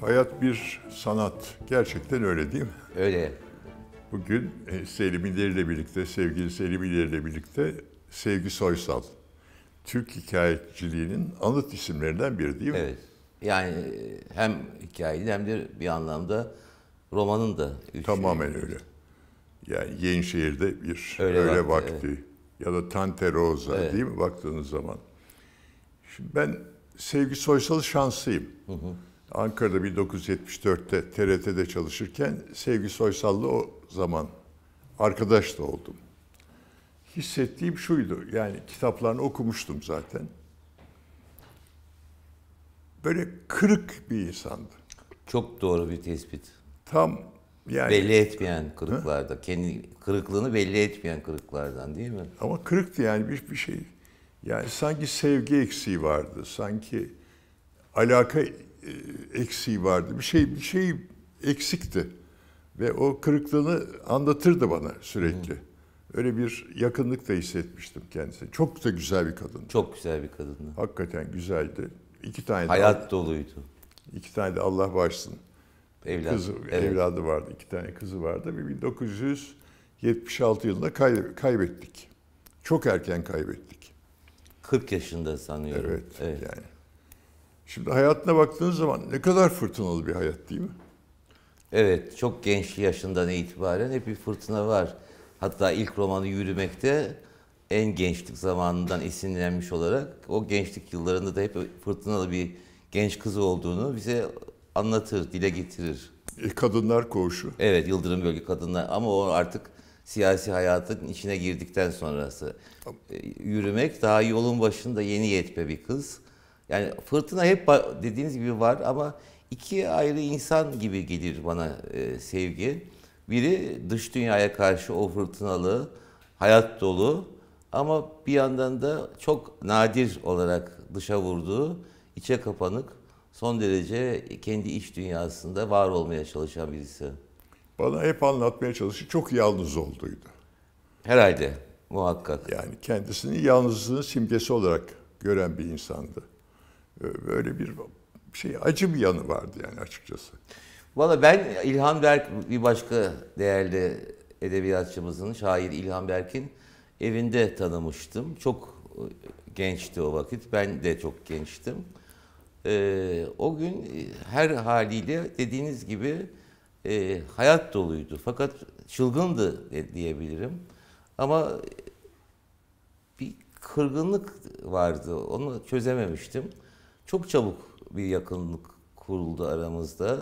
hayat bir sanat. Gerçekten öyle değil mi? Öyle. Bugün e, Selim İleri'yle birlikte, sevgili Selim İleri'yle birlikte Sevgi Soysal. Türk hikayeciliğinin anıt isimlerinden biri değil mi? Evet. Yani e, hem hikayenin hem de bir anlamda romanın da. Üç Tamamen şey. öyle. Yani Yenişehir'de bir öyle, öyle vakti. vakti. Evet. Ya da Tante Rosa evet. değil mi baktığınız zaman? Şimdi ben Sevgi Soysal'ı şanslıyım. Hı hı. Ankara'da 1974'te TRT'de çalışırken Sevgi Soysal'la o zaman arkadaş da oldum. Hissettiğim şuydu, yani kitaplarını okumuştum zaten. Böyle kırık bir insandı. Çok doğru bir tespit. Tam yani... Belli etmeyen kırıklarda, ha? kendi kırıklığını belli etmeyen kırıklardan değil mi? Ama kırıktı yani bir, bir şey. Yani sanki sevgi eksiği vardı, sanki alaka e, eksiği vardı. Bir şey bir şey eksikti. Ve o kırıklığını anlatırdı bana sürekli. Hı. Öyle bir yakınlık da hissetmiştim kendisine. Çok da güzel bir kadındı. Çok güzel bir kadındı. Hakikaten güzeldi. İki tane Hayat de, doluydu. İki tane de Allah bağışsın. Evladı. Kızı, evet. Evladı vardı. iki tane kızı vardı. Ve 1976 yılında kaybettik. Çok erken kaybettik. 40 yaşında sanıyorum. Evet, evet. yani. Şimdi hayatına baktığınız zaman ne kadar fırtınalı bir hayat değil mi? Evet, çok genç yaşından itibaren hep bir fırtına var. Hatta ilk romanı Yürümek'te en gençlik zamanından esinlenmiş olarak o gençlik yıllarında da hep fırtınalı bir genç kızı olduğunu bize anlatır, dile getirir. E, kadınlar koğuşu. Evet, Yıldırım Bölge Kadınlar ama o artık siyasi hayatın içine girdikten sonrası. E, yürümek daha yolun başında yeni yetme bir kız yani fırtına hep dediğiniz gibi var ama iki ayrı insan gibi gelir bana e, sevgi. Biri dış dünyaya karşı o fırtınalı, hayat dolu ama bir yandan da çok nadir olarak dışa vurduğu, içe kapanık, son derece kendi iç dünyasında var olmaya çalışan birisi. Bana hep anlatmaya çalıştı. Çok yalnız olduydu. Herhalde. Muhakkak. Yani kendisini yalnızlığın simgesi olarak gören bir insandı. Ee, böyle bir şey acı bir yanı vardı yani açıkçası. Valla ben İlhan Berk bir başka değerli edebiyatçımızın, şair İlhan Berk'in evinde tanımıştım. Çok e, gençti o vakit. Ben de çok gençtim. Ee, o gün e, her haliyle dediğiniz gibi e, hayat doluydu. Fakat çılgındı diyebilirim. Ama e, bir kırgınlık vardı. Onu çözememiştim. Çok çabuk bir yakınlık kuruldu aramızda.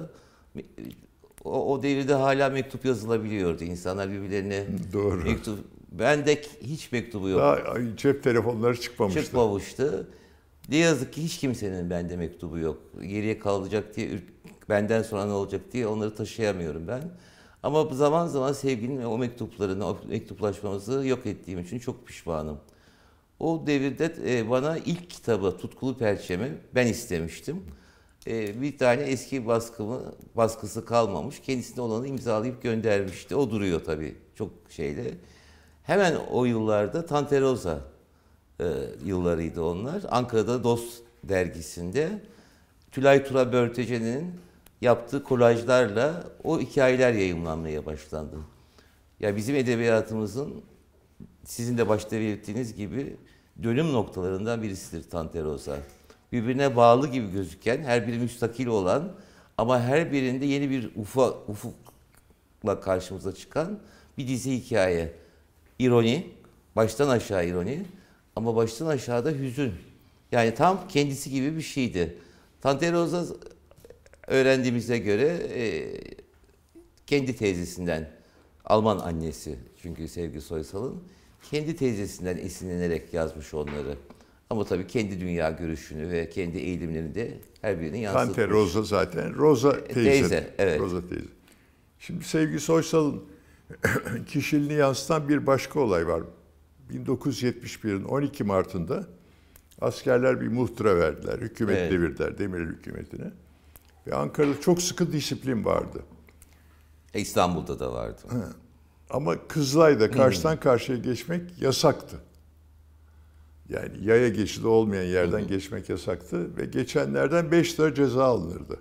O, o devirde hala mektup yazılabiliyordu. İnsanlar birbirlerine Doğru. mektup... Ben de hiç mektubu yok. Daha cep telefonları çıkmamıştı. Çıkmamıştı. Ne yazık ki hiç kimsenin bende mektubu yok. Geriye kalacak diye, benden sonra ne olacak diye onları taşıyamıyorum ben. Ama zaman zaman sevginin o mektuplarını, o mektuplaşmamızı yok ettiğim için çok pişmanım. O devirde e, bana ilk kitabı Tutkulu Perçemi ben istemiştim. E, bir tane eski baskımı, baskısı kalmamış. Kendisine olanı imzalayıp göndermişti. O duruyor tabii çok şeyle. Hemen o yıllarda Tanteroza e, yıllarıydı onlar. Ankara'da Dost dergisinde Tülay Tura Börtece'nin yaptığı kolajlarla o hikayeler yayımlanmaya başlandı. Ya bizim edebiyatımızın sizin de başta belirttiğiniz gibi dönüm noktalarından birisidir Tanterosa. Birbirine bağlı gibi gözüken, her biri müstakil olan ama her birinde yeni bir ufa, ufukla karşımıza çıkan bir dizi hikaye. İroni, baştan aşağı ironi ama baştan aşağıda hüzün. Yani tam kendisi gibi bir şeydi. Tanterosa öğrendiğimize göre e, kendi teyzesinden Alman annesi çünkü Sevgi Soysal'ın kendi teyzesinden esinlenerek yazmış onları. Ama tabii kendi dünya görüşünü ve kendi eğilimlerini de her birinin yansıtmış. Kante Rosa zaten. Rosa e, teyze. teyze evet. Rosa teyze. Şimdi Sevgi Soysal'ın kişiliğini yansıtan bir başka olay var. 1971'in 12 Mart'ında askerler bir muhtıra verdiler. Hükümet evet. devirdiler, Demirel hükümetine. Ve Ankara'da çok sıkı disiplin vardı. E, İstanbul'da da vardı. Ha. Ama Kızılay'da hmm. karşıdan karşıya geçmek yasaktı. Yani yaya geçidi olmayan yerden hmm. geçmek yasaktı ve geçenlerden 5 lira ceza alınırdı.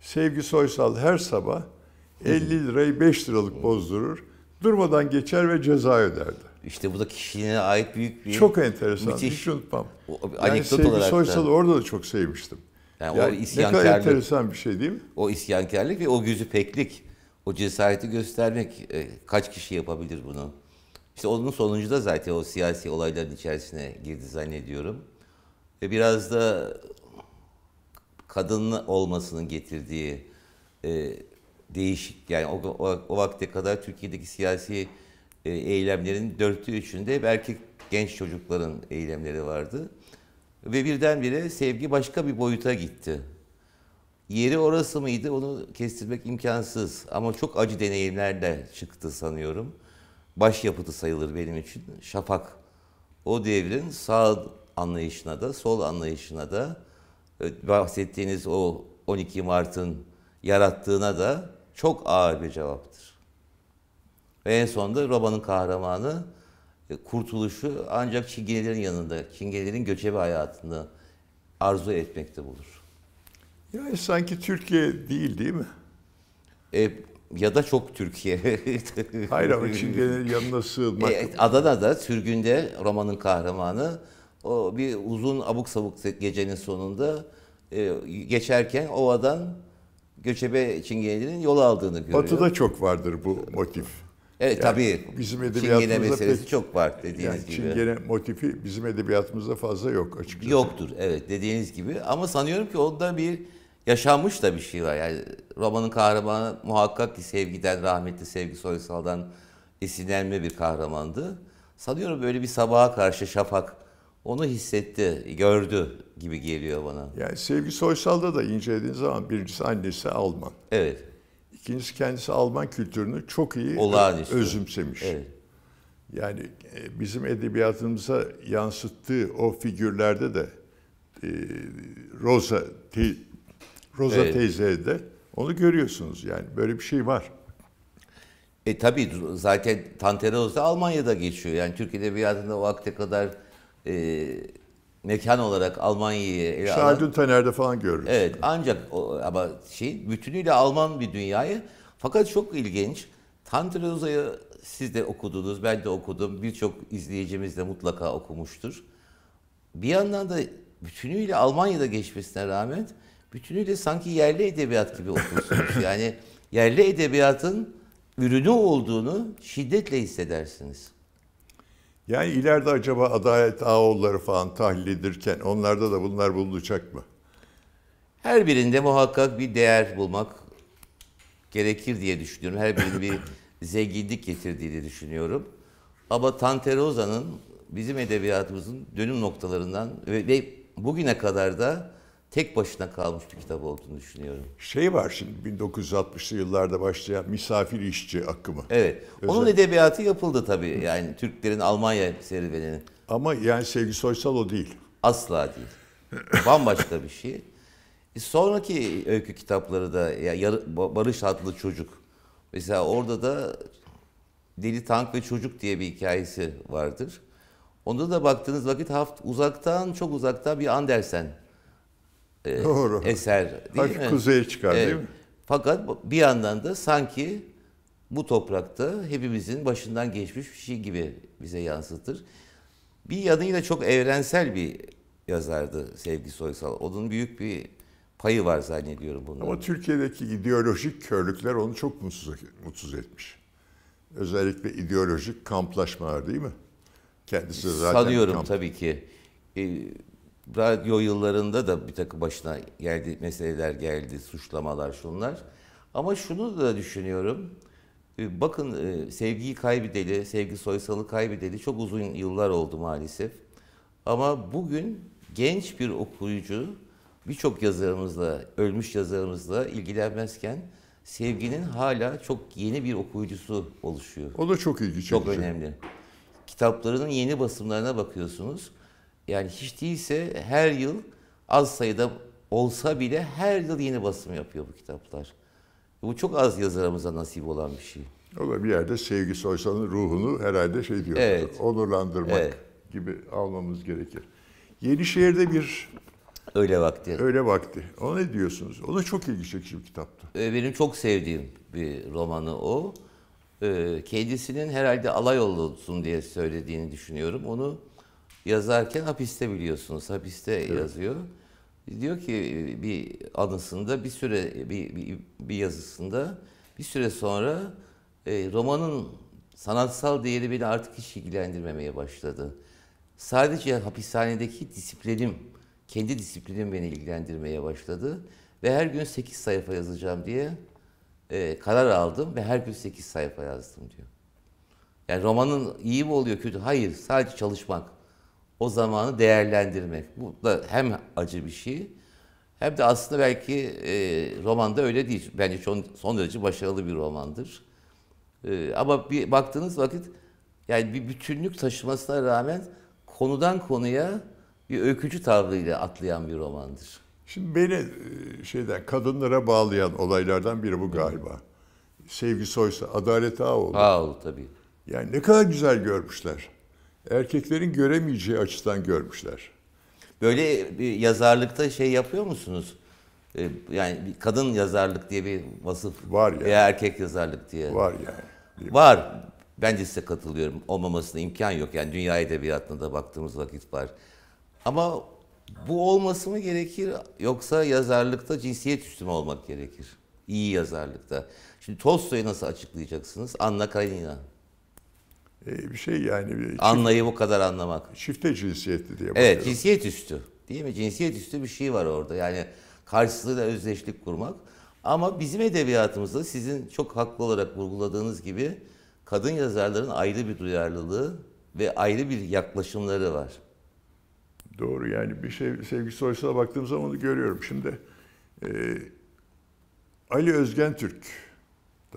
Sevgi Soysal her sabah 50 hmm. lirayı 5 liralık bozdurur, durmadan geçer ve ceza öderdi. İşte bu da kişiliğine ait büyük bir... Çok enteresan, müthiş, hiç unutmam. O, Sevgi Soysal'ı orada da çok sevmiştim. Yani, yani o isyankarlık. Ne kadar enteresan bir şey değil mi? O isyankarlık ve o gözü peklik o cesareti göstermek e, kaç kişi yapabilir bunu? İşte onun sonucu da zaten o siyasi olayların içerisine girdi zannediyorum. Ve biraz da kadın olmasının getirdiği e, değişik yani o, o, o vakte kadar Türkiye'deki siyasi e, eylemlerin dörtte üçünde hep erkek genç çocukların eylemleri vardı. Ve birdenbire sevgi başka bir boyuta gitti. Yeri orası mıydı onu kestirmek imkansız ama çok acı deneyimlerle çıktı sanıyorum. Başyapıtı sayılır benim için Şafak. O devrin sağ anlayışına da sol anlayışına da e, bahsettiğiniz o 12 Mart'ın yarattığına da çok ağır bir cevaptır. Ve en sonunda romanın kahramanı e, kurtuluşu ancak çingenelerin yanında, çingenelerin göçebe hayatında arzu etmekte bulur. Yani sanki Türkiye değil değil mi? E, ya da çok Türkiye. Hayır ama Çingene'nin yanına sığınmak. E, Adana'da sürgünde romanın kahramanı o bir uzun abuk sabuk gecenin sonunda e, geçerken ovadan göçebe Çingene'nin yol aldığını görüyor. Batı'da çok vardır bu motif. Evet yani tabii. Bizim edebiyatımızda Çingene meselesi pek, çok var dediğiniz yani gibi. Çingene motifi bizim edebiyatımızda fazla yok açıkçası. Yoktur evet dediğiniz gibi ama sanıyorum ki onda bir yaşanmış da bir şey var. Yani romanın kahramanı muhakkak ki sevgiden, rahmetli Sevgi Soysal'dan esinlenme bir kahramandı. Sanıyorum böyle bir sabaha karşı Şafak onu hissetti, gördü gibi geliyor bana. Yani Sevgi Soysal'da da incelediğiniz zaman birincisi annesi Alman. Evet. İkincisi kendisi Alman kültürünü çok iyi Olağanüstü. özümsemiş. Evet. Yani e, bizim edebiyatımıza yansıttığı o figürlerde de e, Rosa, Rosa evet. teyze de onu görüyorsunuz yani böyle bir şey var. E tabii zaten Tanteroz da Almanya'da geçiyor. Yani Türk Edebiyatı'nda o vakte kadar e, mekan olarak Almanya'yı ele alan... Şahidun Taner'de falan görürüz. Evet ancak o, ama şey bütünüyle Alman bir dünyayı. Fakat çok ilginç. Tanteroza'yı siz de okudunuz, ben de okudum. Birçok izleyicimiz de mutlaka okumuştur. Bir yandan da bütünüyle Almanya'da geçmesine rağmen bütünüyle sanki yerli edebiyat gibi okursunuz. Yani yerli edebiyatın ürünü olduğunu şiddetle hissedersiniz. Yani ileride acaba Adalet Ağoğulları falan tahlil edilirken onlarda da bunlar bulunacak mı? Her birinde muhakkak bir değer bulmak gerekir diye düşünüyorum. Her birinin bir zenginlik getirdiğini düşünüyorum. Ama Tanteroza'nın bizim edebiyatımızın dönüm noktalarından ve bugüne kadar da tek başına kalmış bir kitap olduğunu düşünüyorum. Şey var şimdi 1960'lı yıllarda başlayan misafir işçi akımı. Evet. Özel... Onun edebiyatı yapıldı tabii. Yani Türklerin Almanya serüveninin. Ama yani Sevgi Soysal o değil. Asla değil. Bambaşka bir şey. E, sonraki e, öykü kitapları da ya Barış adlı çocuk. Mesela orada da Deli Tank ve Çocuk diye bir hikayesi vardır. Onda da baktığınız vakit Haft uzaktan çok uzaktan bir Andersen e, Doğru. eser değil Hafif mi? kuzeye çıkar e, değil mi? Fakat bir yandan da sanki bu toprakta hepimizin başından geçmiş bir şey gibi bize yansıtır. Bir yanıyla çok evrensel bir yazardı Sevgi Soysal. Onun büyük bir payı var zannediyorum bunun. Ama Türkiye'deki ideolojik körlükler onu çok mutsuz, mutsuz etmiş. Özellikle ideolojik kamplaşmalar değil mi? Kendisi zaten Sanıyorum kamp... tabii ki. Ee, radyo yıllarında da bir takım başına geldi meseleler geldi, suçlamalar şunlar. Ama şunu da düşünüyorum. E, bakın e, sevgiyi kaybedeli, sevgi soysalı kaybedeli çok uzun yıllar oldu maalesef. Ama bugün genç bir okuyucu birçok yazarımızla, ölmüş yazarımızla ilgilenmezken sevginin hala çok yeni bir okuyucusu oluşuyor. O da çok ilgi çekici. Çok önemli. Kitaplarının yeni basımlarına bakıyorsunuz. Yani hiç değilse her yıl az sayıda olsa bile her yıl yeni basım yapıyor bu kitaplar. Bu çok az yazarımıza nasip olan bir şey. O da bir yerde Sevgi Soysal'ın ruhunu herhalde şey diyor, evet. onurlandırmak evet. gibi almamız gerekir. Yenişehir'de bir Öyle vakti. Öyle vakti. O ne diyorsunuz? O da çok ilgi çekici bir kitaptı. Ee, benim çok sevdiğim bir romanı o. Ee, kendisinin herhalde alay olsun diye söylediğini düşünüyorum. Onu yazarken hapiste biliyorsunuz. Hapiste evet. yazıyor. Diyor ki e, bir anısında bir süre bir, bir, bir yazısında bir süre sonra e, romanın sanatsal değeri beni artık hiç ilgilendirmemeye başladı. Sadece hapishanedeki disiplinim, kendi disiplinim beni ilgilendirmeye başladı. Ve her gün 8 sayfa yazacağım diye e, karar aldım ve her gün 8 sayfa yazdım diyor. Yani romanın iyi mi oluyor kötü? Hayır, sadece çalışmak o zamanı değerlendirmek. Bu da hem acı bir şey hem de aslında belki e, romanda öyle değil. Bence son, son derece başarılı bir romandır. E, ama bir baktığınız vakit yani bir bütünlük taşımasına rağmen konudan konuya bir öykücü tavrıyla atlayan bir romandır. Şimdi beni e, şeyden kadınlara bağlayan olaylardan biri bu galiba. Sevgi Soysa, Adalet Ağoğlu. Ağoğlu tabii. Yani ne kadar güzel görmüşler erkeklerin göremeyeceği açıdan görmüşler. Böyle bir yazarlıkta şey yapıyor musunuz? Ee, yani bir kadın yazarlık diye bir vasıf var ya. Yani. Veya erkek yazarlık diye. Var yani. Var. Ben de size katılıyorum. Olmamasına imkan yok. Yani dünya edebiyatına da baktığımız vakit var. Ama bu olması mı gerekir yoksa yazarlıkta cinsiyet üstüme olmak gerekir? İyi yazarlıkta. Şimdi Tolstoy'u nasıl açıklayacaksınız? Anna Karenina. Ee, bir şey yani. Çift, Anlayı bu kadar anlamak. Çifte cinsiyetli diye bakıyorum. Evet cinsiyet üstü değil mi? Cinsiyet üstü bir şey var orada yani karşılığıyla özdeşlik kurmak. Ama bizim edebiyatımızda sizin çok haklı olarak vurguladığınız gibi kadın yazarların ayrı bir duyarlılığı ve ayrı bir yaklaşımları var. Doğru yani bir şey Sevgi Soysal'a baktığım zaman onu görüyorum. Şimdi e, Ali Özgen Türk,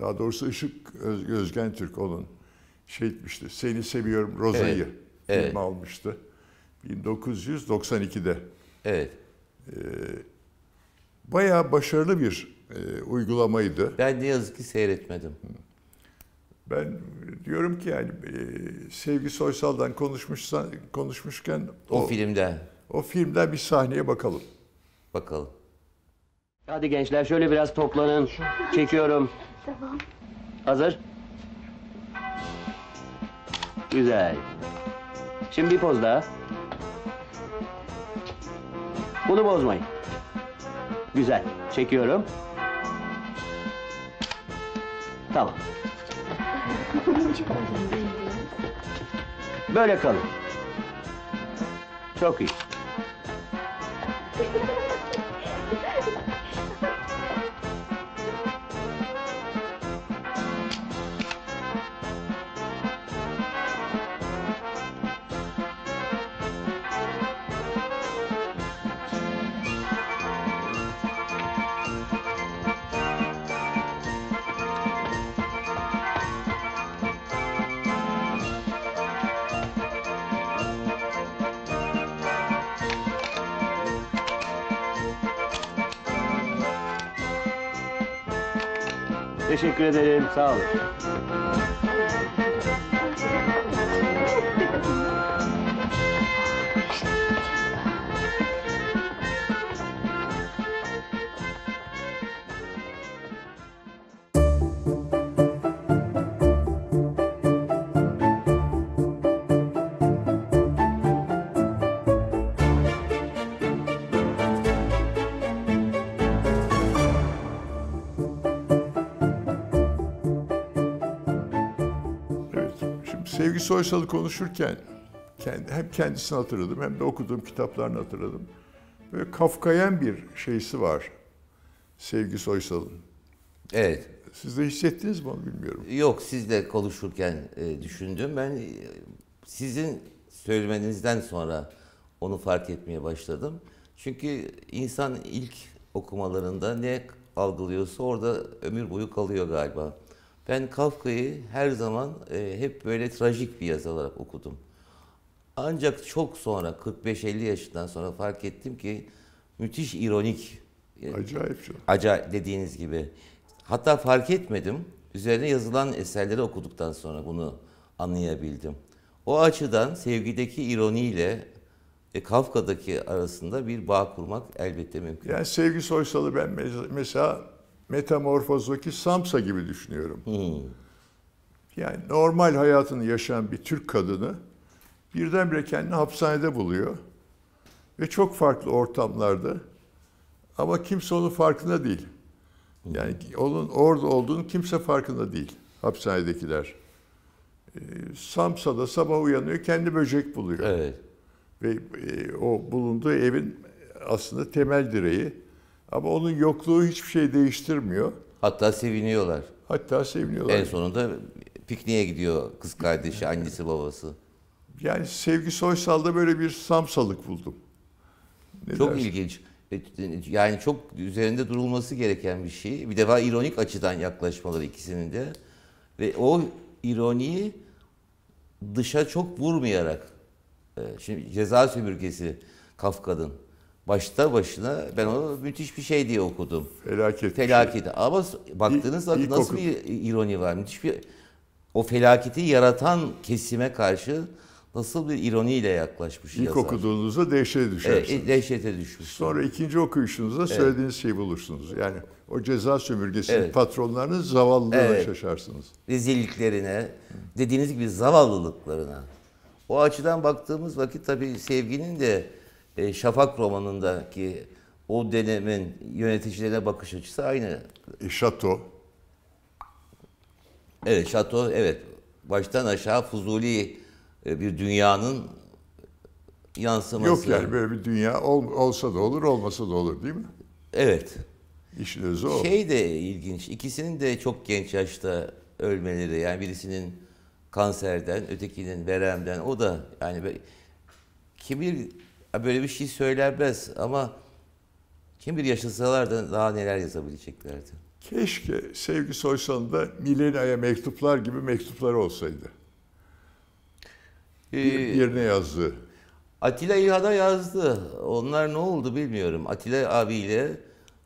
daha doğrusu Işık Öz, Özgen Türk olun şey etmişti. Seni seviyorum Roza'yı evet. filmi evet. almıştı. 1992'de. Evet. Ee, bayağı başarılı bir e, uygulamaydı. Ben ne yazık ki seyretmedim. Ben diyorum ki yani e, Sevgi Soysal'dan konuşmuşsan konuşmuşken o, o filmden o filmden bir sahneye bakalım. Bakalım. Hadi gençler şöyle biraz toplanın. Çekiyorum. Tamam. Hazır? Güzel. Şimdi bir poz daha. Bunu bozmayın. Güzel. Çekiyorum. Tamam. Böyle kalın. Çok iyi. Teşekkür ederim. Sağ olun. Sevgi Soysal'ı konuşurken kendi, hem kendisini hatırladım hem de okuduğum kitaplarını hatırladım. Böyle kafkayen bir şeysi var Sevgi Soysal'ın. Evet. Siz de hissettiniz mi onu bilmiyorum. Yok sizle konuşurken e, düşündüm. Ben e, sizin söylemenizden sonra onu fark etmeye başladım. Çünkü insan ilk okumalarında ne algılıyorsa orada ömür boyu kalıyor galiba. Ben Kafka'yı her zaman e, hep böyle trajik bir yazı olarak okudum. Ancak çok sonra 45-50 yaşından sonra fark ettim ki müthiş ironik. E, Acayip çok. Acayip dediğiniz gibi. Hatta fark etmedim. Üzerine yazılan eserleri okuduktan sonra bunu anlayabildim. O açıdan sevgideki ironiyle e, Kafka'daki arasında bir bağ kurmak elbette mümkün. Yani Sevgi Soysal'ı ben mesela metamorfozdaki Samsa gibi düşünüyorum. Hmm. Yani normal hayatını yaşayan bir Türk kadını birdenbire kendini hapishanede buluyor. Ve çok farklı ortamlarda ama kimse onun farkında değil. Yani onun orada olduğunu kimse farkında değil. Hapishanedekiler. E, ee, Samsa'da sabah uyanıyor, kendi böcek buluyor. Evet. Ve e, o bulunduğu evin aslında temel direği ama onun yokluğu hiçbir şey değiştirmiyor. Hatta seviniyorlar. Hatta seviniyorlar. En sonunda pikniğe gidiyor kız kardeşi, annesi, babası. Yani Sevgi Soysal'da böyle bir samsalık buldum. Ne çok dersin? ilginç. E, yani çok üzerinde durulması gereken bir şey. Bir defa ironik açıdan yaklaşmaları ikisinin de. Ve o ironiyi dışa çok vurmayarak. E, şimdi ceza sömürgesi Kafka'nın başta başına ben onu müthiş bir şey diye okudum. Felaket. Felaket. Şey. Ama baktığınız vakit nasıl okudum. bir ironi var. Müthiş bir o felaketi yaratan kesime karşı nasıl bir ironiyle yaklaşmış İlk yazar. okuduğunuzda dehşete düşersiniz. Evet, dehşete düşmüş. Sonra ikinci okuyuşunuzda evet. söylediğiniz şeyi bulursunuz. Yani o ceza sömürgesinin evet. patronlarının zavallılığına evet. şaşarsınız. Rezilliklerine, dediğiniz gibi zavallılıklarına. O açıdan baktığımız vakit tabii sevginin de e, Şafak romanındaki o dönemin yöneticilerine bakış açısı aynı. E, şato. Evet, şato evet. Baştan aşağı Fuzuli e, bir dünyanın yansıması. Yok yani böyle bir dünya ol, olsa da olur, olmasa da olur değil mi? Evet. İşin özü o. Şey de ilginç. ikisinin de çok genç yaşta ölmeleri. Yani birisinin kanserden, ötekinin veremden. O da yani kim bilir böyle bir şey söylenmez ama kim bir yaşasalar da daha neler yazabileceklerdi. Keşke Sevgi da Milena'ya mektuplar gibi mektupları olsaydı. Ee, bir yazdı. Atilla İlhan'a yazdı. Onlar ne oldu bilmiyorum. Atilla abiyle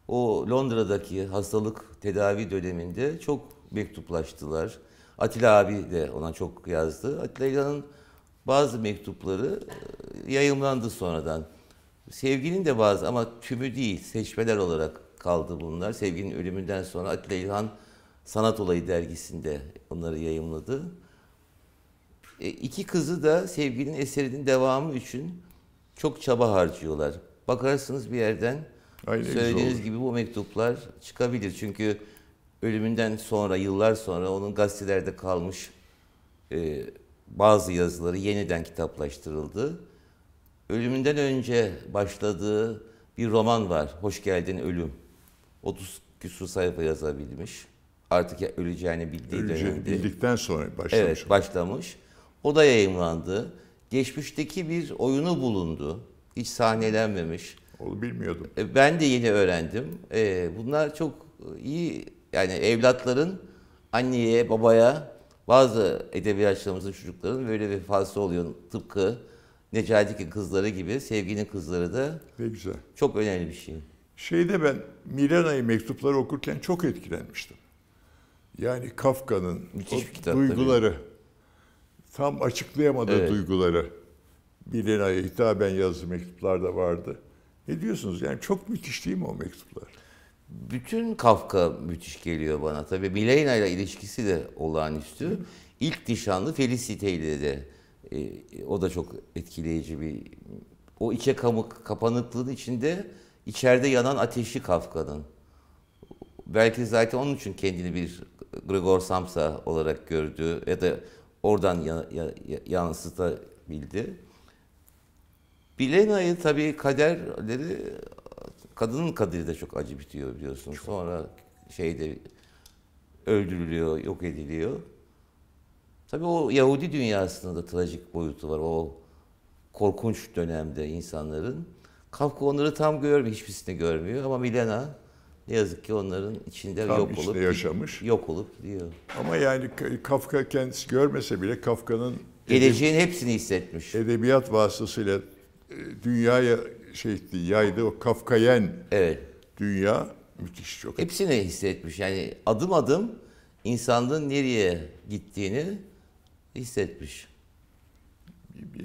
o Londra'daki hastalık tedavi döneminde çok mektuplaştılar. Atilla abi de ona çok yazdı. Atilla İlhan'ın bazı mektupları e, yayımlandı sonradan. Sevginin de bazı ama tümü değil, seçmeler olarak kaldı bunlar. Sevginin ölümünden sonra Atilla İlhan Sanat Olayı dergisinde onları yayınladı E, iki kızı da sevginin eserinin devamı için çok çaba harcıyorlar. Bakarsınız bir yerden Aynen, söylediğiniz gibi bu mektuplar çıkabilir. Çünkü ölümünden sonra, yıllar sonra onun gazetelerde kalmış e, bazı yazıları yeniden kitaplaştırıldı. Ölümünden önce başladığı bir roman var. Hoş geldin ölüm. 30 küsur sayfa yazabilmiş. Artık öleceğini bildiği öleceğini dönemde. bildikten sonra başlamış. Evet başlamış. O da yayınlandı. Geçmişteki bir oyunu bulundu. Hiç sahnelenmemiş. Onu bilmiyordum. E, ben de yeni öğrendim. E, bunlar çok iyi yani evlatların anneye, babaya bazı edebiyatçılarımızın çocukların böyle bir fazla oluyor. Tıpkı Necati'nin kızları gibi sevginin kızları da ne güzel. çok önemli bir şey. Şeyde ben Milena'yı mektupları okurken çok etkilenmiştim. Yani Kafka'nın duyguları, tabii. tam açıklayamadığı evet. duyguları Milena'ya hitaben yazdığı da vardı. Ne diyorsunuz? Yani çok müthiş değil mi o mektuplar? bütün Kafka müthiş geliyor bana. Tabii Milena ile ilişkisi de olağanüstü. İlk nişanlı Felicity ile de e, o da çok etkileyici bir o içe kamık kapanıklığın içinde içeride yanan ateşi Kafka'nın. Belki zaten onun için kendini bir Gregor Samsa olarak gördü ya da oradan ya, ya, yansıtabildi. Bilena'yı tabii kaderleri Kadının kadiri de çok acı bitiyor biliyorsun. Çok. Sonra şeyde öldürülüyor, yok ediliyor. Tabii o Yahudi dünyasında da trajik boyutu var. O korkunç dönemde insanların. Kafka onları tam görmüyor, hiçbirisini görmüyor ama Milena ne yazık ki onların içinde tam yok olup yaşamış. yok olup diyor. Ama yani Kafka kendisi görmese bile Kafka'nın geleceğin edeb- hepsini hissetmiş. Edebiyat vasıtasıyla e, dünyaya şey etti, yaydı o Kafkayen evet. dünya müthiş çok. Hepsini hissetmiş yani adım adım insanlığın nereye gittiğini hissetmiş.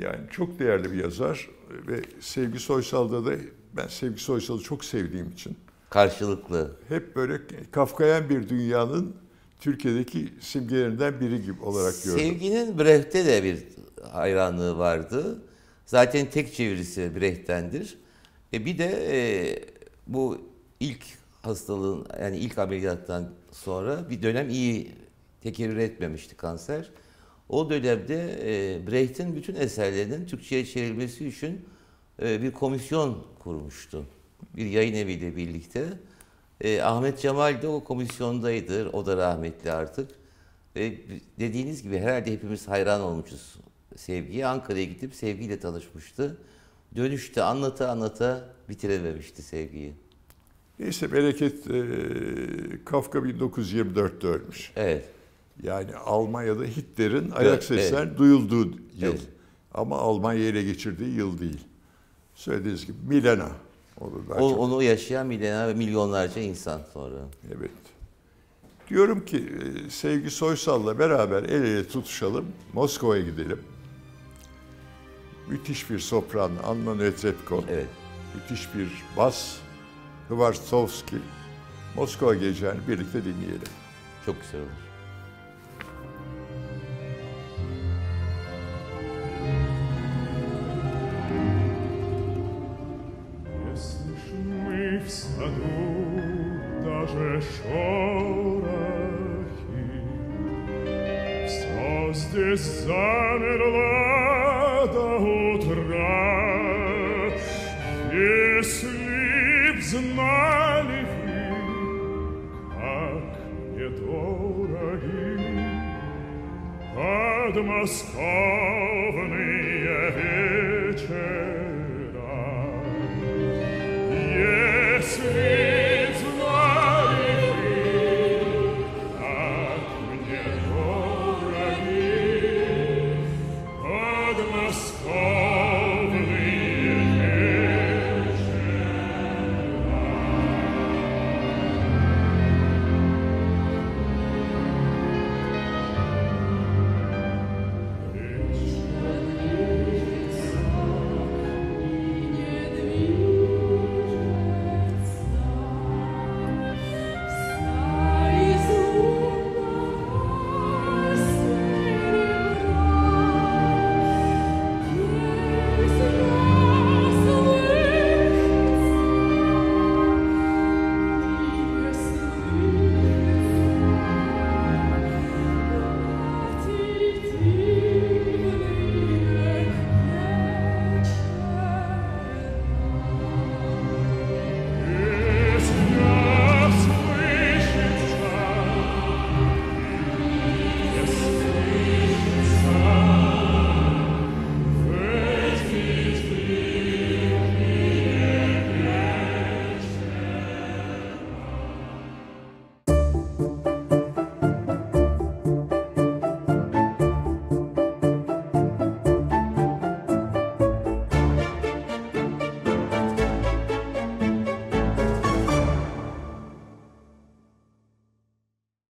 Yani çok değerli bir yazar ve Sevgi Soysal'da da ben Sevgi Soysal'ı çok sevdiğim için. Karşılıklı. Hep böyle Kafkayen bir dünyanın Türkiye'deki simgelerinden biri gibi olarak gördüm. Sevginin Brecht'te de bir hayranlığı vardı. Zaten tek çevirisi Brecht'tendir. E bir de e, bu ilk hastalığın yani ilk ameliyattan sonra bir dönem iyi tekerrür etmemişti kanser. O dönemde e, Brecht'in bütün eserlerinin Türkçe'ye çevrilmesi için e, bir komisyon kurmuştu. Bir yayın eviyle birlikte. E, Ahmet Cemal de o komisyondaydı. O da rahmetli artık. E, dediğiniz gibi herhalde hepimiz hayran olmuşuz Sevgi'ye Ankara'ya gidip Sevgi'yle tanışmıştı. Dönüşte anlata anlata bitirememişti Sevgi'yi. Neyse bereket e, Kafka 1924'te ölmüş. Evet. Yani Almanya'da Hitler'in ayak sesler evet. duyulduğu yıl. Evet. Ama Almanya ile geçirdiği yıl değil. Söylediğiniz gibi Milena. Onu, o, çok... onu yaşayan Milena ve milyonlarca insan sonra. Evet. Diyorum ki Sevgi Soysal'la beraber el ele tutuşalım, Moskova'ya gidelim müthiş bir sopran Anna Netrebko, evet. müthiş bir bas Hvartovski, Moskova Geceğini birlikte dinleyelim. Çok güzel olur. Oscar.